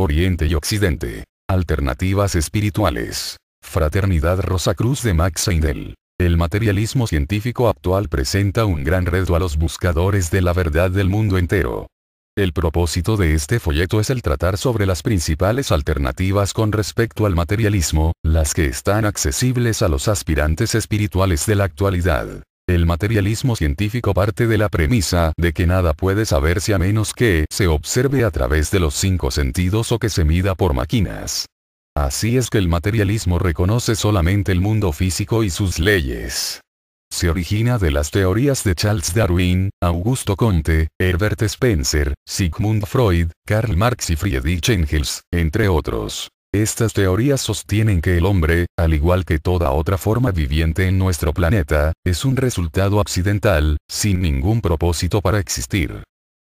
Oriente y Occidente. Alternativas espirituales. Fraternidad Rosa Cruz de Max Heindel. El materialismo científico actual presenta un gran reto a los buscadores de la verdad del mundo entero. El propósito de este folleto es el tratar sobre las principales alternativas con respecto al materialismo, las que están accesibles a los aspirantes espirituales de la actualidad. El materialismo científico parte de la premisa de que nada puede saberse a menos que se observe a través de los cinco sentidos o que se mida por máquinas. Así es que el materialismo reconoce solamente el mundo físico y sus leyes. Se origina de las teorías de Charles Darwin, Augusto Conte, Herbert Spencer, Sigmund Freud, Karl Marx y Friedrich Engels, entre otros. Estas teorías sostienen que el hombre, al igual que toda otra forma viviente en nuestro planeta, es un resultado accidental, sin ningún propósito para existir.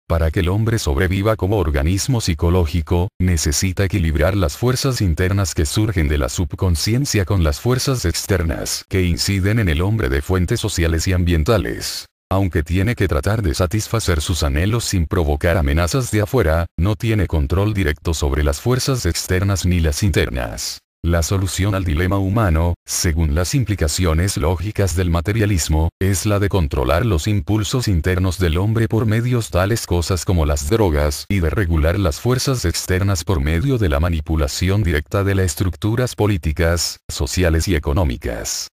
Para que el hombre sobreviva como organismo psicológico, necesita equilibrar las fuerzas internas que surgen de la subconsciencia con las fuerzas externas que inciden en el hombre de fuentes sociales y ambientales aunque tiene que tratar de satisfacer sus anhelos sin provocar amenazas de afuera, no tiene control directo sobre las fuerzas externas ni las internas. La solución al dilema humano, según las implicaciones lógicas del materialismo, es la de controlar los impulsos internos del hombre por medios tales cosas como las drogas y de regular las fuerzas externas por medio de la manipulación directa de las estructuras políticas, sociales y económicas.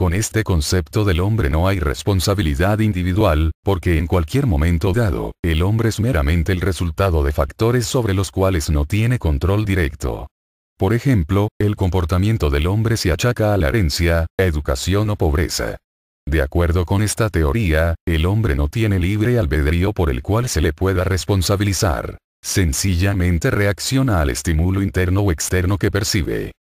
Con este concepto del hombre no hay responsabilidad individual, porque en cualquier momento dado, el hombre es meramente el resultado de factores sobre los cuales no tiene control directo. Por ejemplo, el comportamiento del hombre se achaca a la herencia, educación o pobreza. De acuerdo con esta teoría, el hombre no tiene libre albedrío por el cual se le pueda responsabilizar. Sencillamente reacciona al estímulo interno o externo que percibe.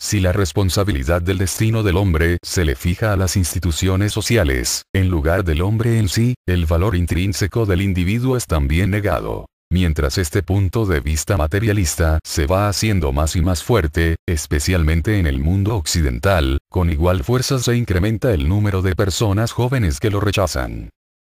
Si la responsabilidad del destino del hombre se le fija a las instituciones sociales, en lugar del hombre en sí, el valor intrínseco del individuo es también negado. Mientras este punto de vista materialista se va haciendo más y más fuerte, especialmente en el mundo occidental, con igual fuerza se incrementa el número de personas jóvenes que lo rechazan.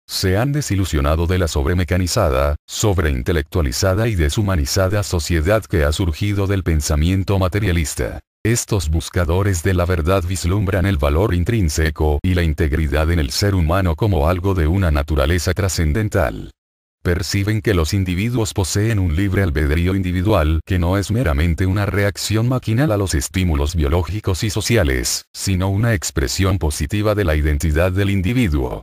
Se han desilusionado de la sobremecanizada, sobreintelectualizada y deshumanizada sociedad que ha surgido del pensamiento materialista. Estos buscadores de la verdad vislumbran el valor intrínseco y la integridad en el ser humano como algo de una naturaleza trascendental. Perciben que los individuos poseen un libre albedrío individual que no es meramente una reacción maquinal a los estímulos biológicos y sociales, sino una expresión positiva de la identidad del individuo.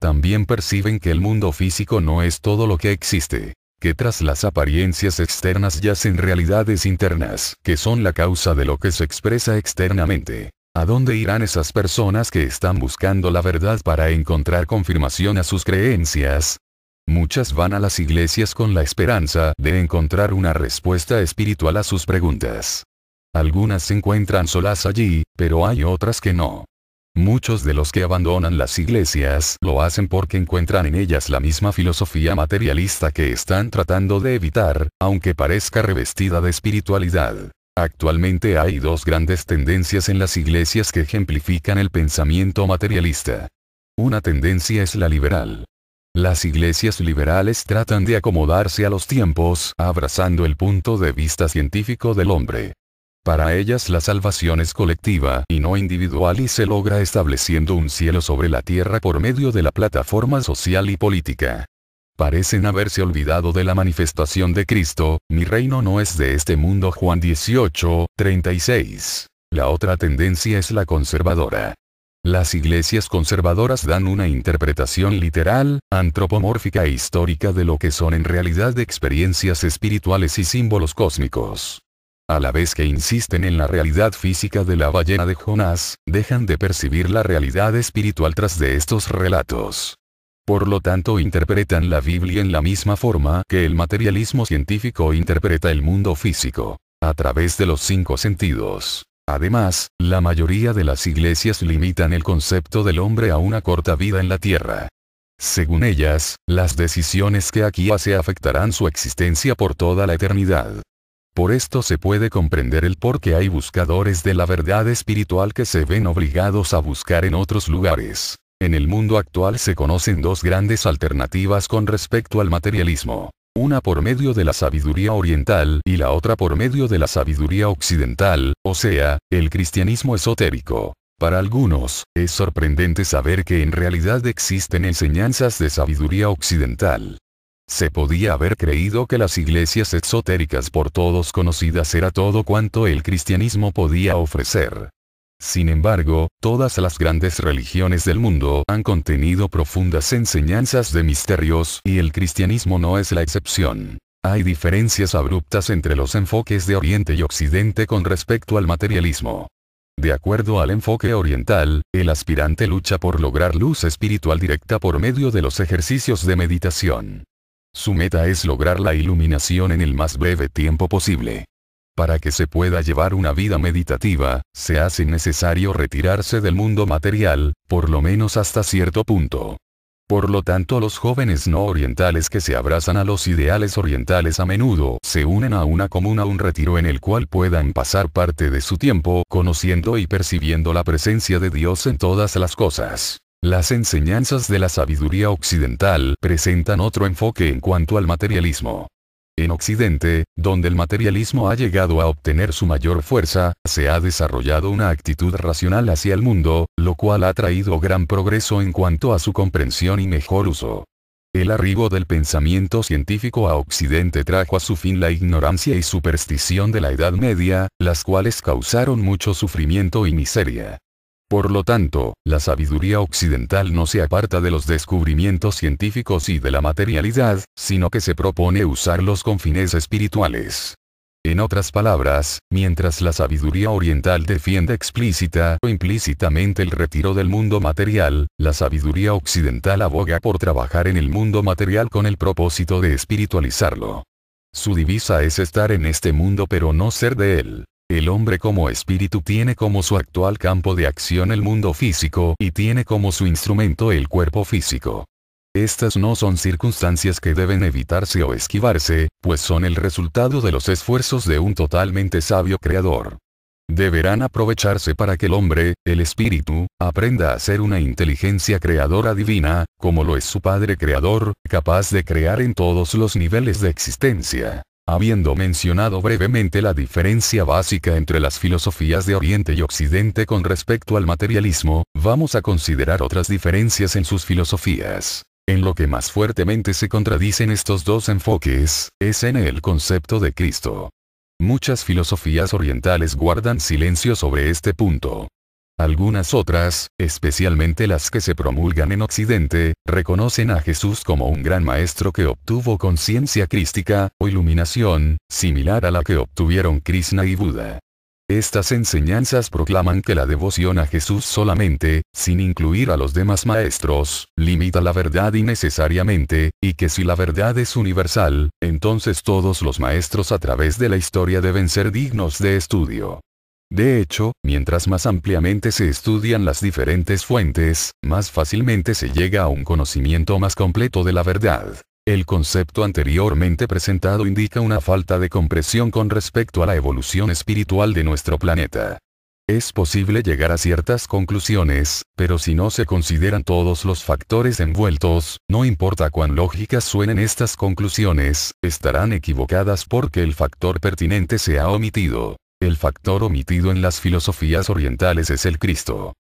También perciben que el mundo físico no es todo lo que existe que tras las apariencias externas yacen realidades internas, que son la causa de lo que se expresa externamente. ¿A dónde irán esas personas que están buscando la verdad para encontrar confirmación a sus creencias? Muchas van a las iglesias con la esperanza de encontrar una respuesta espiritual a sus preguntas. Algunas se encuentran solas allí, pero hay otras que no. Muchos de los que abandonan las iglesias lo hacen porque encuentran en ellas la misma filosofía materialista que están tratando de evitar, aunque parezca revestida de espiritualidad. Actualmente hay dos grandes tendencias en las iglesias que ejemplifican el pensamiento materialista. Una tendencia es la liberal. Las iglesias liberales tratan de acomodarse a los tiempos, abrazando el punto de vista científico del hombre. Para ellas la salvación es colectiva y no individual y se logra estableciendo un cielo sobre la tierra por medio de la plataforma social y política. Parecen haberse olvidado de la manifestación de Cristo, mi reino no es de este mundo Juan 18, 36. La otra tendencia es la conservadora. Las iglesias conservadoras dan una interpretación literal, antropomórfica e histórica de lo que son en realidad experiencias espirituales y símbolos cósmicos. A la vez que insisten en la realidad física de la ballena de Jonás, dejan de percibir la realidad espiritual tras de estos relatos. Por lo tanto interpretan la Biblia en la misma forma que el materialismo científico interpreta el mundo físico, a través de los cinco sentidos. Además, la mayoría de las iglesias limitan el concepto del hombre a una corta vida en la tierra. Según ellas, las decisiones que aquí hace afectarán su existencia por toda la eternidad. Por esto se puede comprender el por qué hay buscadores de la verdad espiritual que se ven obligados a buscar en otros lugares. En el mundo actual se conocen dos grandes alternativas con respecto al materialismo. Una por medio de la sabiduría oriental y la otra por medio de la sabiduría occidental, o sea, el cristianismo esotérico. Para algunos, es sorprendente saber que en realidad existen enseñanzas de sabiduría occidental. Se podía haber creído que las iglesias exotéricas por todos conocidas era todo cuanto el cristianismo podía ofrecer. Sin embargo, todas las grandes religiones del mundo han contenido profundas enseñanzas de misterios y el cristianismo no es la excepción. Hay diferencias abruptas entre los enfoques de Oriente y Occidente con respecto al materialismo. De acuerdo al enfoque oriental, el aspirante lucha por lograr luz espiritual directa por medio de los ejercicios de meditación. Su meta es lograr la iluminación en el más breve tiempo posible. Para que se pueda llevar una vida meditativa, se hace necesario retirarse del mundo material, por lo menos hasta cierto punto. Por lo tanto, los jóvenes no orientales que se abrazan a los ideales orientales a menudo se unen a una comuna, un retiro en el cual puedan pasar parte de su tiempo conociendo y percibiendo la presencia de Dios en todas las cosas. Las enseñanzas de la sabiduría occidental presentan otro enfoque en cuanto al materialismo. En Occidente, donde el materialismo ha llegado a obtener su mayor fuerza, se ha desarrollado una actitud racional hacia el mundo, lo cual ha traído gran progreso en cuanto a su comprensión y mejor uso. El arribo del pensamiento científico a Occidente trajo a su fin la ignorancia y superstición de la Edad Media, las cuales causaron mucho sufrimiento y miseria. Por lo tanto, la sabiduría occidental no se aparta de los descubrimientos científicos y de la materialidad, sino que se propone usarlos con fines espirituales. En otras palabras, mientras la sabiduría oriental defiende explícita o implícitamente el retiro del mundo material, la sabiduría occidental aboga por trabajar en el mundo material con el propósito de espiritualizarlo. Su divisa es estar en este mundo pero no ser de él. El hombre como espíritu tiene como su actual campo de acción el mundo físico y tiene como su instrumento el cuerpo físico. Estas no son circunstancias que deben evitarse o esquivarse, pues son el resultado de los esfuerzos de un totalmente sabio creador. Deberán aprovecharse para que el hombre, el espíritu, aprenda a ser una inteligencia creadora divina, como lo es su Padre Creador, capaz de crear en todos los niveles de existencia. Habiendo mencionado brevemente la diferencia básica entre las filosofías de Oriente y Occidente con respecto al materialismo, vamos a considerar otras diferencias en sus filosofías. En lo que más fuertemente se contradicen estos dos enfoques, es en el concepto de Cristo. Muchas filosofías orientales guardan silencio sobre este punto. Algunas otras, especialmente las que se promulgan en Occidente, reconocen a Jesús como un gran maestro que obtuvo conciencia crística, o iluminación, similar a la que obtuvieron Krishna y Buda. Estas enseñanzas proclaman que la devoción a Jesús solamente, sin incluir a los demás maestros, limita la verdad innecesariamente, y que si la verdad es universal, entonces todos los maestros a través de la historia deben ser dignos de estudio. De hecho, mientras más ampliamente se estudian las diferentes fuentes, más fácilmente se llega a un conocimiento más completo de la verdad. El concepto anteriormente presentado indica una falta de compresión con respecto a la evolución espiritual de nuestro planeta. Es posible llegar a ciertas conclusiones, pero si no se consideran todos los factores envueltos, no importa cuán lógicas suenen estas conclusiones, estarán equivocadas porque el factor pertinente se ha omitido. El factor omitido en las filosofías orientales es el Cristo.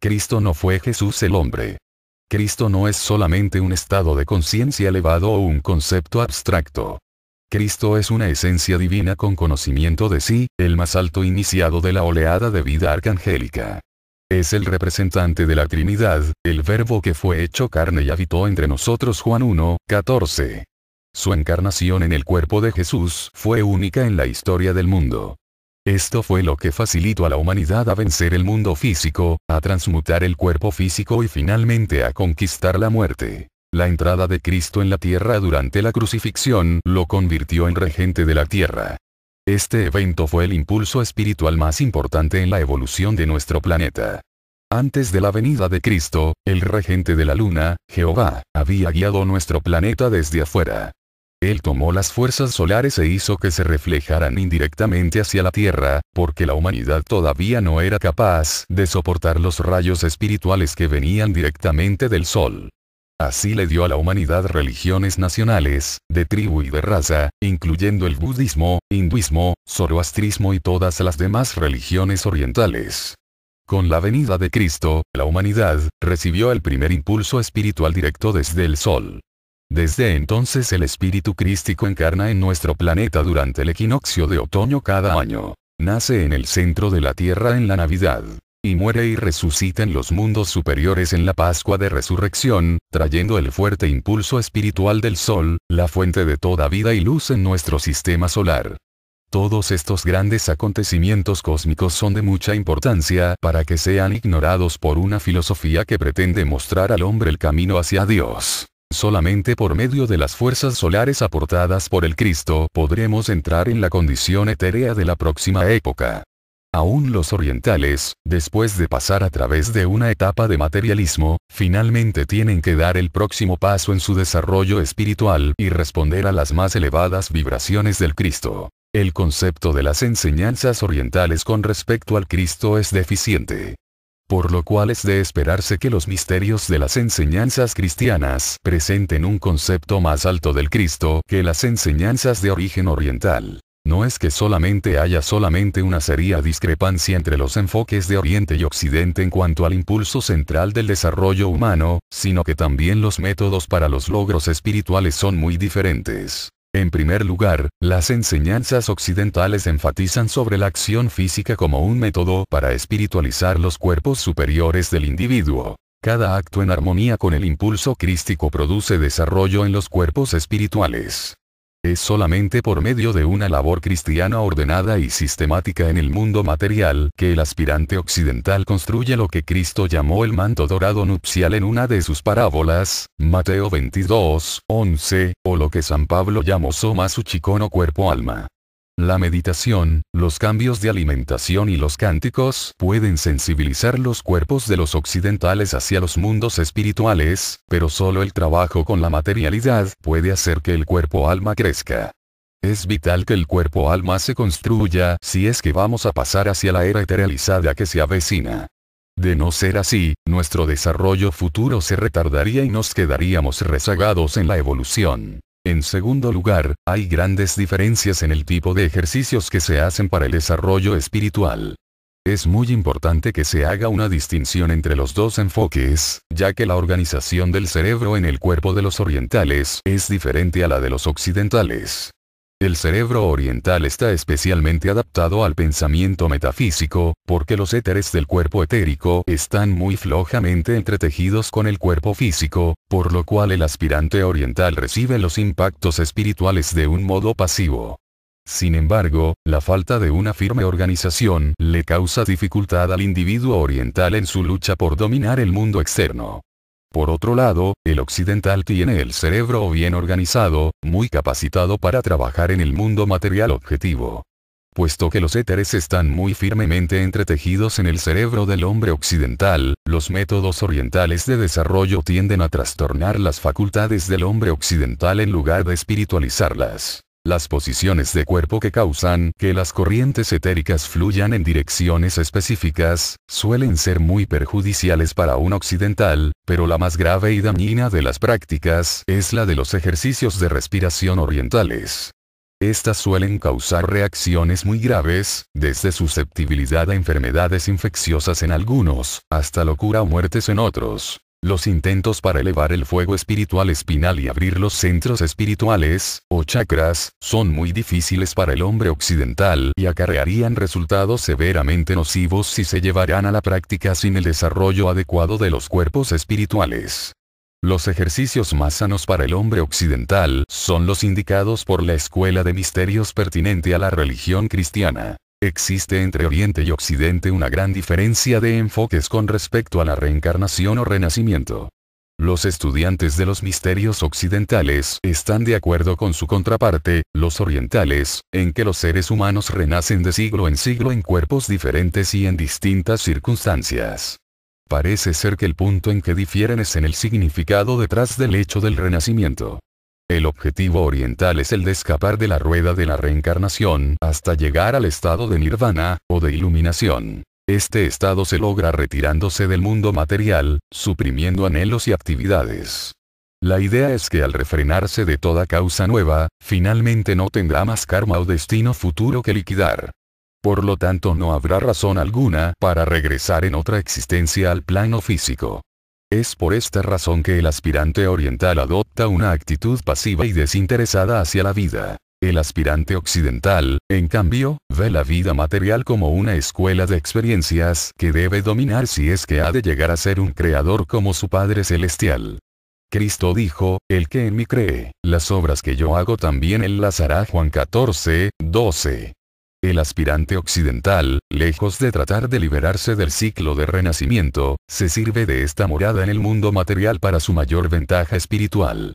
Cristo no fue Jesús el hombre. Cristo no es solamente un estado de conciencia elevado o un concepto abstracto. Cristo es una esencia divina con conocimiento de sí, el más alto iniciado de la oleada de vida arcangélica. Es el representante de la Trinidad, el verbo que fue hecho carne y habitó entre nosotros Juan 1, 14. Su encarnación en el cuerpo de Jesús fue única en la historia del mundo. Esto fue lo que facilitó a la humanidad a vencer el mundo físico, a transmutar el cuerpo físico y finalmente a conquistar la muerte. La entrada de Cristo en la tierra durante la crucifixión lo convirtió en regente de la tierra. Este evento fue el impulso espiritual más importante en la evolución de nuestro planeta. Antes de la venida de Cristo, el regente de la luna, Jehová, había guiado nuestro planeta desde afuera. Él tomó las fuerzas solares e hizo que se reflejaran indirectamente hacia la Tierra, porque la humanidad todavía no era capaz de soportar los rayos espirituales que venían directamente del Sol. Así le dio a la humanidad religiones nacionales, de tribu y de raza, incluyendo el budismo, hinduismo, zoroastrismo y todas las demás religiones orientales. Con la venida de Cristo, la humanidad recibió el primer impulso espiritual directo desde el Sol. Desde entonces el espíritu crístico encarna en nuestro planeta durante el equinoccio de otoño cada año. Nace en el centro de la Tierra en la Navidad. Y muere y resucita en los mundos superiores en la Pascua de Resurrección, trayendo el fuerte impulso espiritual del Sol, la fuente de toda vida y luz en nuestro sistema solar. Todos estos grandes acontecimientos cósmicos son de mucha importancia para que sean ignorados por una filosofía que pretende mostrar al hombre el camino hacia Dios. Solamente por medio de las fuerzas solares aportadas por el Cristo podremos entrar en la condición etérea de la próxima época. Aún los orientales, después de pasar a través de una etapa de materialismo, finalmente tienen que dar el próximo paso en su desarrollo espiritual y responder a las más elevadas vibraciones del Cristo. El concepto de las enseñanzas orientales con respecto al Cristo es deficiente por lo cual es de esperarse que los misterios de las enseñanzas cristianas presenten un concepto más alto del Cristo que las enseñanzas de origen oriental. No es que solamente haya solamente una seria discrepancia entre los enfoques de Oriente y Occidente en cuanto al impulso central del desarrollo humano, sino que también los métodos para los logros espirituales son muy diferentes. En primer lugar, las enseñanzas occidentales enfatizan sobre la acción física como un método para espiritualizar los cuerpos superiores del individuo. Cada acto en armonía con el impulso crístico produce desarrollo en los cuerpos espirituales. Es solamente por medio de una labor cristiana ordenada y sistemática en el mundo material que el aspirante occidental construye lo que Cristo llamó el manto dorado nupcial en una de sus parábolas, Mateo 22, 11, o lo que San Pablo llamó soma su chicono cuerpo-alma. La meditación, los cambios de alimentación y los cánticos pueden sensibilizar los cuerpos de los occidentales hacia los mundos espirituales, pero solo el trabajo con la materialidad puede hacer que el cuerpo-alma crezca. Es vital que el cuerpo-alma se construya si es que vamos a pasar hacia la era eterealizada que se avecina. De no ser así, nuestro desarrollo futuro se retardaría y nos quedaríamos rezagados en la evolución. En segundo lugar, hay grandes diferencias en el tipo de ejercicios que se hacen para el desarrollo espiritual. Es muy importante que se haga una distinción entre los dos enfoques, ya que la organización del cerebro en el cuerpo de los orientales es diferente a la de los occidentales. El cerebro oriental está especialmente adaptado al pensamiento metafísico, porque los éteres del cuerpo etérico están muy flojamente entretejidos con el cuerpo físico, por lo cual el aspirante oriental recibe los impactos espirituales de un modo pasivo. Sin embargo, la falta de una firme organización le causa dificultad al individuo oriental en su lucha por dominar el mundo externo. Por otro lado, el occidental tiene el cerebro bien organizado, muy capacitado para trabajar en el mundo material objetivo. Puesto que los éteres están muy firmemente entretejidos en el cerebro del hombre occidental, los métodos orientales de desarrollo tienden a trastornar las facultades del hombre occidental en lugar de espiritualizarlas. Las posiciones de cuerpo que causan que las corrientes etéricas fluyan en direcciones específicas, suelen ser muy perjudiciales para un occidental, pero la más grave y dañina de las prácticas es la de los ejercicios de respiración orientales. Estas suelen causar reacciones muy graves, desde susceptibilidad a enfermedades infecciosas en algunos, hasta locura o muertes en otros. Los intentos para elevar el fuego espiritual espinal y abrir los centros espirituales, o chakras, son muy difíciles para el hombre occidental y acarrearían resultados severamente nocivos si se llevaran a la práctica sin el desarrollo adecuado de los cuerpos espirituales. Los ejercicios más sanos para el hombre occidental son los indicados por la escuela de misterios pertinente a la religión cristiana. Existe entre Oriente y Occidente una gran diferencia de enfoques con respecto a la reencarnación o renacimiento. Los estudiantes de los misterios occidentales están de acuerdo con su contraparte, los orientales, en que los seres humanos renacen de siglo en siglo en cuerpos diferentes y en distintas circunstancias. Parece ser que el punto en que difieren es en el significado detrás del hecho del renacimiento. El objetivo oriental es el de escapar de la rueda de la reencarnación hasta llegar al estado de nirvana, o de iluminación. Este estado se logra retirándose del mundo material, suprimiendo anhelos y actividades. La idea es que al refrenarse de toda causa nueva, finalmente no tendrá más karma o destino futuro que liquidar. Por lo tanto no habrá razón alguna para regresar en otra existencia al plano físico. Es por esta razón que el aspirante oriental adopta una actitud pasiva y desinteresada hacia la vida. El aspirante occidental, en cambio, ve la vida material como una escuela de experiencias que debe dominar si es que ha de llegar a ser un creador como su Padre Celestial. Cristo dijo, el que en mí cree, las obras que yo hago también él las hará Juan 14, 12. El aspirante occidental, lejos de tratar de liberarse del ciclo de renacimiento, se sirve de esta morada en el mundo material para su mayor ventaja espiritual.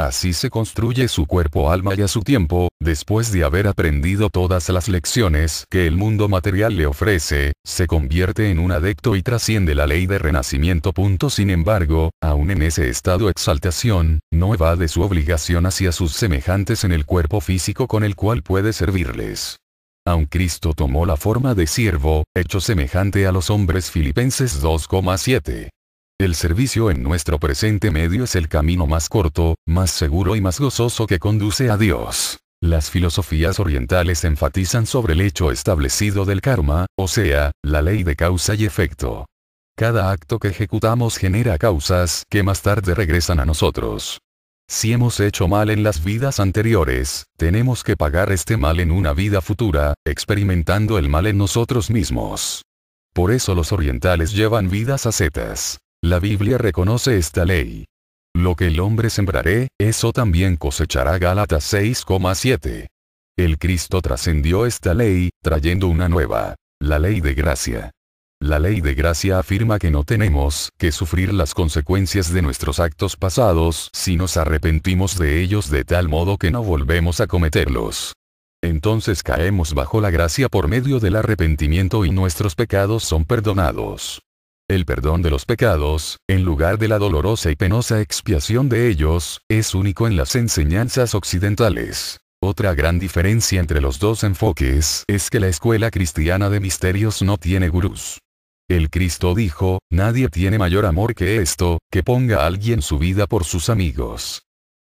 Así se construye su cuerpo alma y a su tiempo, después de haber aprendido todas las lecciones que el mundo material le ofrece, se convierte en un adepto y trasciende la ley de renacimiento. Sin embargo, aún en ese estado exaltación, no evade su obligación hacia sus semejantes en el cuerpo físico con el cual puede servirles aun Cristo tomó la forma de siervo, hecho semejante a los hombres filipenses 2,7. El servicio en nuestro presente medio es el camino más corto, más seguro y más gozoso que conduce a Dios. Las filosofías orientales enfatizan sobre el hecho establecido del karma, o sea, la ley de causa y efecto. Cada acto que ejecutamos genera causas que más tarde regresan a nosotros. Si hemos hecho mal en las vidas anteriores, tenemos que pagar este mal en una vida futura, experimentando el mal en nosotros mismos. Por eso los orientales llevan vidas a setas. La Biblia reconoce esta ley. Lo que el hombre sembraré, eso también cosechará Gálatas 6,7. El Cristo trascendió esta ley, trayendo una nueva, la ley de gracia. La ley de gracia afirma que no tenemos que sufrir las consecuencias de nuestros actos pasados si nos arrepentimos de ellos de tal modo que no volvemos a cometerlos. Entonces caemos bajo la gracia por medio del arrepentimiento y nuestros pecados son perdonados. El perdón de los pecados, en lugar de la dolorosa y penosa expiación de ellos, es único en las enseñanzas occidentales. Otra gran diferencia entre los dos enfoques es que la escuela cristiana de misterios no tiene gurús. El Cristo dijo, nadie tiene mayor amor que esto, que ponga a alguien su vida por sus amigos.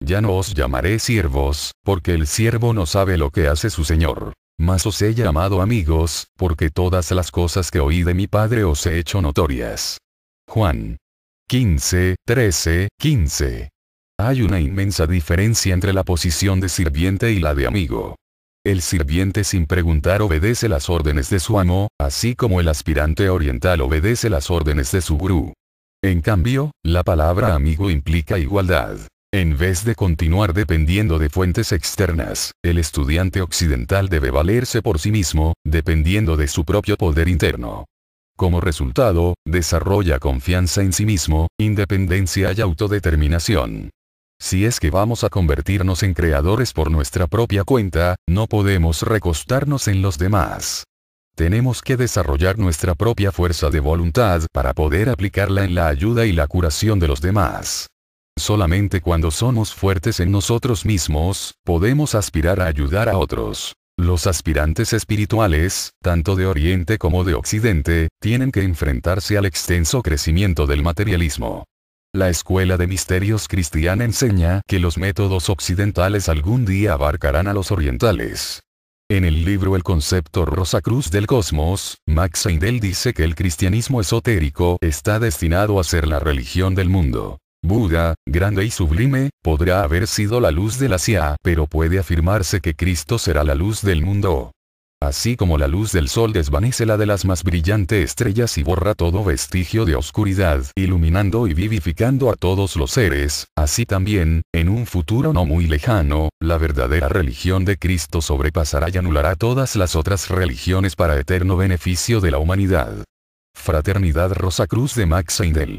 Ya no os llamaré siervos, porque el siervo no sabe lo que hace su Señor. Mas os he llamado amigos, porque todas las cosas que oí de mi Padre os he hecho notorias. Juan. 15, 13, 15. Hay una inmensa diferencia entre la posición de sirviente y la de amigo. El sirviente sin preguntar obedece las órdenes de su amo, así como el aspirante oriental obedece las órdenes de su gurú. En cambio, la palabra amigo implica igualdad. En vez de continuar dependiendo de fuentes externas, el estudiante occidental debe valerse por sí mismo, dependiendo de su propio poder interno. Como resultado, desarrolla confianza en sí mismo, independencia y autodeterminación. Si es que vamos a convertirnos en creadores por nuestra propia cuenta, no podemos recostarnos en los demás. Tenemos que desarrollar nuestra propia fuerza de voluntad para poder aplicarla en la ayuda y la curación de los demás. Solamente cuando somos fuertes en nosotros mismos, podemos aspirar a ayudar a otros. Los aspirantes espirituales, tanto de Oriente como de Occidente, tienen que enfrentarse al extenso crecimiento del materialismo. La escuela de misterios cristiana enseña que los métodos occidentales algún día abarcarán a los orientales. En el libro El concepto Rosa Cruz del Cosmos, Max Heindel dice que el cristianismo esotérico está destinado a ser la religión del mundo. Buda, grande y sublime, podrá haber sido la luz de la pero puede afirmarse que Cristo será la luz del mundo. Así como la luz del sol desvanece la de las más brillantes estrellas y borra todo vestigio de oscuridad, iluminando y vivificando a todos los seres, así también, en un futuro no muy lejano, la verdadera religión de Cristo sobrepasará y anulará todas las otras religiones para eterno beneficio de la humanidad. Fraternidad Rosa Cruz de Max Seindel